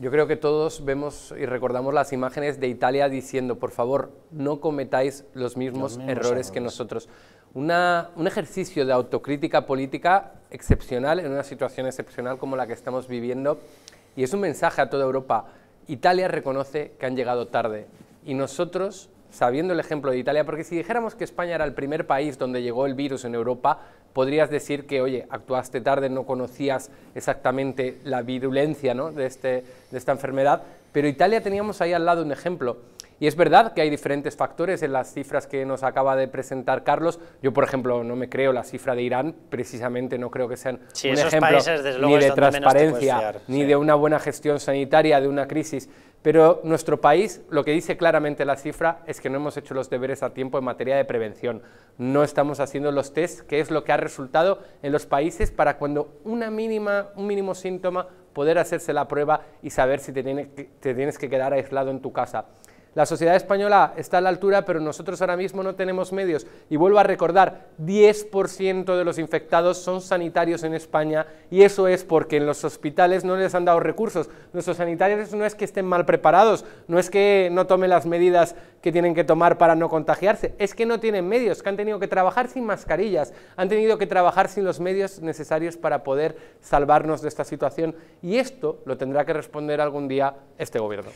Yo creo que todos vemos y recordamos las imágenes de Italia diciendo, por favor, no cometáis los mismos, errores, que nosotros. un ejercicio de autocrítica política excepcional en una situación excepcional como la que estamos viviendo. Y es un mensaje a toda Europa. Italia reconoce que han llegado tarde y nosotros sabiendo el ejemplo de Italia, porque si dijéramos que España era el primer país donde llegó el virus en Europa, podrías decir que, oye, actuaste tarde, no conocías exactamente la virulencia de, este, de esta enfermedad, pero Italia teníamos ahí al lado un ejemplo. Y es verdad que hay diferentes factores en las cifras que nos acaba de presentar Carlos. Yo, por ejemplo, no me creo la cifra de Irán, precisamente no creo que sean un ejemplo ni de transparencia, ni de una buena gestión sanitaria, de una crisis. Pero nuestro país, lo que dice claramente la cifra, es que no hemos hecho los deberes a tiempo en materia de prevención. No estamos haciendo los test, que es lo que ha resultado en los países para cuando una mínima, un mínimo síntoma, poder hacerse la prueba y saber si te tienes que quedar aislado en tu casa. La sociedad española está a la altura, pero nosotros ahora mismo no tenemos medios. Y vuelvo a recordar, 10% de los infectados son sanitarios en España y eso es porque en los hospitales no les han dado recursos. Nuestros sanitarios no es que estén mal preparados, no es que no tomen las medidas que tienen que tomar para no contagiarse, es que no tienen medios, que han tenido que trabajar sin mascarillas, han tenido que trabajar sin los medios necesarios para poder salvarnos de esta situación y esto lo tendrá que responder algún día este gobierno.